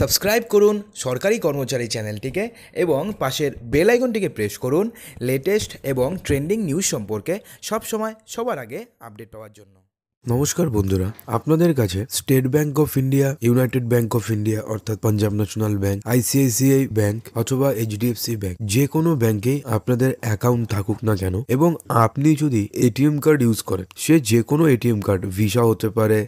subscribe করুন সরকারি কর্মচারী চ্যানেলটিকে এবং পাশের বেল আইকনটিকে প্রেস করুন লেটেস্ট এবং ট্রেন্ডিং নিউজ সম্পর্কে সবসময় সবার আগে আপডেট পাওয়ার জন্য নমস্কার বন্ধুরা আপনাদের কাছে State Bank of India United Bank of India অর্থাৎ Punjab National Bank ICICI Bank অথবা এইচডিএফসি ব্যাংক যে কোনো ব্যাংকেই আপনাদের অ্যাকাউন্ট থাকুক না কেন এবং আপনি যদি এটিএম কার্ড ইউজ করেন সে যে কোনো এটিএম কার্ড ভিসা হতে পারে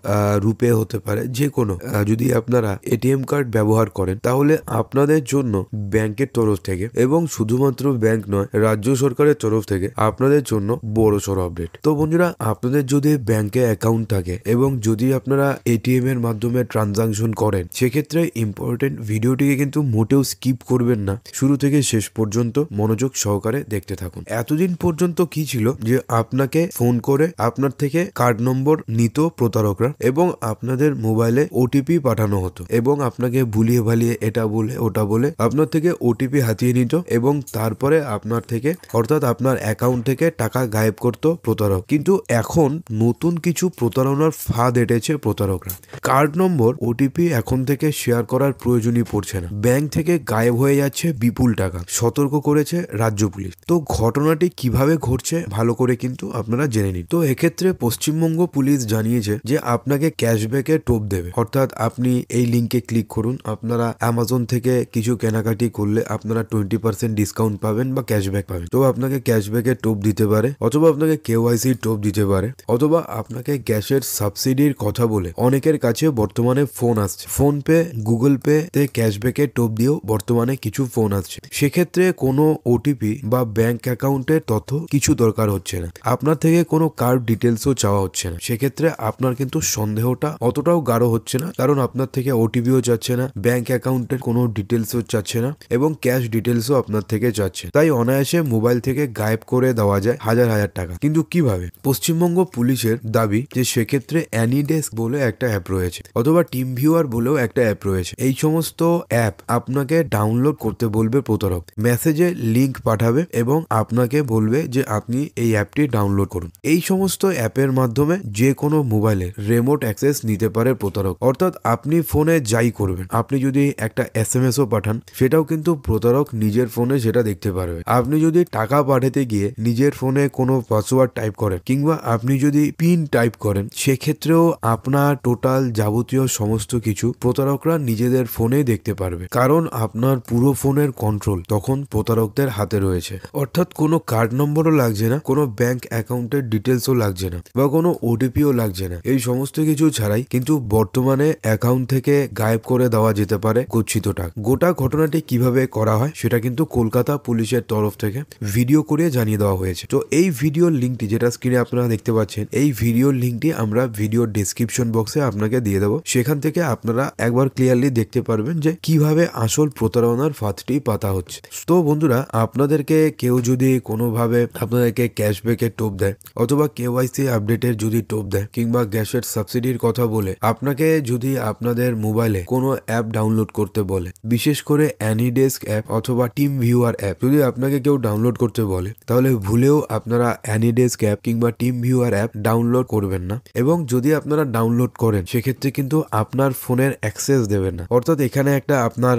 রুপে হতে পারে যে কোনো যদি আপনারা এটিএম কার্ড ব্যবহার করেন তাহলে আপনাদের জন্য ব্যাংকের তরফ থেকে এবং শুধুমাত্র ব্যাংক নয় রাজ্য সরকারের তরফ থেকে আপনাদের জন্য বড়সড় আপডেট তো বন্ধুরা আপনাদের যদি ব্যাংকে অ্যাকাউন্ট অ্যাকাউন্ট থাকে এবং যদি আপনারা এটিএম এর মাধ্যমে ট্রানজাকশন করেন সেক্ষেত্রে ইম্পর্টেন্ট ভিডিওটিকে কিন্তু মোটেও স্কিপ করবেন না শুরু থেকে শেষ পর্যন্ত মনোযোগ সহকারে দেখতে থাকুন এতদিন পর্যন্ত কি ছিল যে আপনাকে ফোন করে আপনার থেকে কার্ড নম্বর নিত প্রতারকরা এবং আপনাদের মোবাইলে ওটিপি পাঠানো হতো এবং আপনাকে ভুলিয়ে ভালিয়ে এটা বলে ওটা বলে আপনার থেকে ওটিপি হাতিয়ে নিত এবং তারপরে আপনার থেকে অর্থাৎ আপনার অ্যাকাউন্ট থেকে টাকা গায়েব করত প্রতারক কিন্তু এখন নতুন কিছু প্রতারণার ফাঁদ এঁটেছে প্রতারকরা কার্ড নম্বর ওটিপি এখন থেকে শেয়ার করার প্রয়োজনই পড়ছে না ব্যাংক থেকে গায়েব হয়ে যাচ্ছে বিপুল টাকা সতর্ক করেছে রাজ্য পুলিশ তো ঘটনাটি কিভাবে ঘটছে ভালো করে কিন্তু আপনারা জেনে নিন তো এক্ষেত্রে পশ্চিমবঙ্গ পুলিশ জানিয়েছে যে আপনাকে ক্যাশব্যাকে টোপ দেবে অর্থাৎ আপনি এই লিঙ্কে ক্লিক করুন আপনারা অ্যামাজন থেকে কিছু কেনাকাটি করলে আপনারা টোয়েন্টি পার্সেন্ট ডিসকাউন্ট পাবেন বা ক্যাশব্যাক পাবেন তো আপনাকে ক্যাশব্যাকে টোপ দিতে পারে অথবা আপনাকে কেওয়াইসি টোপ দিতে পারে অথবা আপনাকে গ্যাসের সাবসিডির কথা বলে অনেকের কাছে বর্তমানে ফোন আসছে ফোন পে গুগল পে তে এর টোপ দিয়েও বর্তমানে কিছু ফোন আসছে সেক্ষেত্রে কোনো ওটিপি বা ব্যাংক অ্যাকাউন্টের তথ্য কিছু দরকার হচ্ছে না আপনার থেকে কোনো কার্ড ডিটেলসও চাওয়া হচ্ছে না সেক্ষেত্রে আপনার কিন্তু সন্দেহটা অতটাও গাঢ় হচ্ছে না কারণ আপনার থেকে ওটিপিও চাচ্ছে না ব্যাংক অ্যাকাউন্টের কোনো ডিটেলসও চাচ্ছে না এবং ক্যাশ ডিটেলসও আপনার থেকে চাচ্ছে তাই অনায়াসে মোবাইল থেকে গায়েব করে দেওয়া যায় হাজার হাজার টাকা কিন্তু কিভাবে পশ্চিমবঙ্গ পুলিশের দাবি যে সেক্ষেত্রে অ্যানিডেস্ক বলে একটা অ্যাপ রয়েছে অথবা টিম ভিউয়ার বলেও একটা অ্যাপ রয়েছে এই সমস্ত অ্যাপ আপনাকে ডাউনলোড করতে বলবে প্রতারক মেসেজে লিঙ্ক পাঠাবে এবং আপনাকে বলবে যে আপনি এই অ্যাপটি ডাউনলোড করুন এই সমস্ত অ্যাপের মাধ্যমে যে কোনো মোবাইলে রেমোট অ্যাক্সেস নিতে পারে প্রতারক অর্থাৎ আপনি ফোনে যাই করবেন আপনি যদি একটা এস এম এসও পাঠান সেটাও কিন্তু প্রতারক নিজের ফোনে সেটা দেখতে পারবে আপনি যদি টাকা পাঠাতে গিয়ে নিজের ফোনে কোনো পাসওয়ার্ড টাইপ করেন কিংবা আপনি যদি পিন টাইপ করেন সেক্ষেত্রেও আপনার টোটাল যাবতীয় সমস্ত কিছু প্রতারকরা নিজেদের ফোনে দেখতে পারবে কারণ আপনার পুরো ফোনের কন্ট্রোল তখন প্রতারকদের হাতে রয়েছে অর্থাৎ কোনো কার্ড নম্বরও লাগছে না কোনো ব্যাংক অ্যাকাউন্টের ডিটেলসও লাগছে না বা কোনো ওটিপিও লাগছে না এই সমস্ত কিছু ছাড়াই কিন্তু বর্তমানে অ্যাকাউন্ট থেকে গায়েব করে দেওয়া যেতে পারে গচ্ছিত টাকা গোটা ঘটনাটি কিভাবে করা হয় সেটা কিন্তু কলকাতা পুলিশের তরফ থেকে ভিডিও করে জানিয়ে দেওয়া হয়েছে তো এই ভিডিওর লিঙ্কটি যেটা স্ক্রিনে আপনারা দেখতে পাচ্ছেন এই ভিডিওর লিঙ্ক লিঙ্কটি আমরা ভিডিও ডিসক্রিপশন বক্সে আপনাকে দিয়ে দেবো সেখান থেকে আপনারা একবার ক্লিয়ারলি দেখতে পারবেন যে কিভাবে আসল প্রতারণার ফাঁদটি পাতা হচ্ছে তো বন্ধুরা আপনাদেরকে কেউ যদি কোনোভাবে আপনাদেরকে ক্যাশব্যাকের টোপ দেয় অথবা কেওয়াইসি আপডেটের যদি টোপ দেয় কিংবা গ্যাসের সাবসিডির কথা বলে আপনাকে যদি আপনাদের মোবাইলে কোনো অ্যাপ ডাউনলোড করতে বলে বিশেষ করে অ্যানিডেস্ক অ্যাপ অথবা টিম ভিউয়ার অ্যাপ যদি আপনাকে কেউ ডাউনলোড করতে বলে তাহলে ভুলেও আপনারা অ্যানিডেস্ক অ্যাপ কিংবা টিম ভিউয়ার অ্যাপ ডাউনলোড করবেন করবেন না এবং যদি আপনারা ডাউনলোড করেন সেক্ষেত্রে কিন্তু আপনার ফোনের অ্যাক্সেস দেবেন না অর্থাৎ এখানে একটা আপনার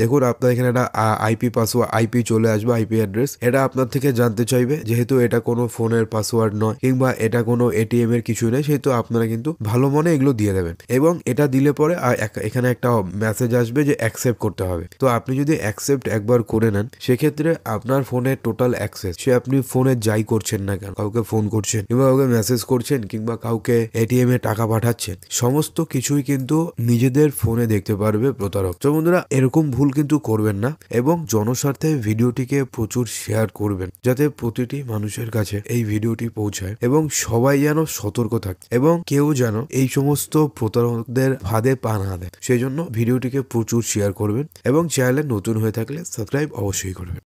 দেখুন আপনার এখানে একটা আইপি পাসওয়ার্ড আইপি চলে আসবে আইপি অ্যাড্রেস এটা আপনার থেকে জানতে চাইবে যেহেতু এটা কোনো ফোনের পাসওয়ার্ড নয় কিংবা এটা কোনো এটিএম এর কিছু নেই সেহেতু আপনারা কিন্তু ভালো মনে এগুলো দিয়ে দেবেন এবং এটা দিলে পরে এখানে একটা মেসেজ আসবে যে অ্যাকসেপ্ট করতে হবে তো আপনি যদি অ্যাকসেপ্ট একবার করে নেন সেক্ষেত্রে আপনার ফোনের টোটাল অ্যাক্সেস সে আপনি ফোনে যাই করছেন না কেন কাউকে ফোন করছেন কিংবা কাউকে মেসেজ করছেন কিংবা কাউকে এটিএম এ টাকা পাঠাচ্ছেন সমস্ত কিছুই কিন্তু নিজেদের ফোনে দেখতে পারবে প্রতারক তো বন্ধুরা এরকম ভুল কিন্তু করবেন না এবং জনস্বার্থে ভিডিওটিকে প্রচুর শেয়ার করবেন যাতে প্রতিটি মানুষের কাছে এই ভিডিওটি পৌঁছায় এবং সবাই যেন সতর্ক থাকে এবং কেউ যেন এই সমস্ত প্রতারকদের ফাঁদে পা না দেয় সেই জন্য ভিডিওটিকে প্রচুর শেয়ার করবেন এবং চ্যানেলে নতুন হয়ে থাকলে সাবস্ক্রাইব অবশ্যই করবেন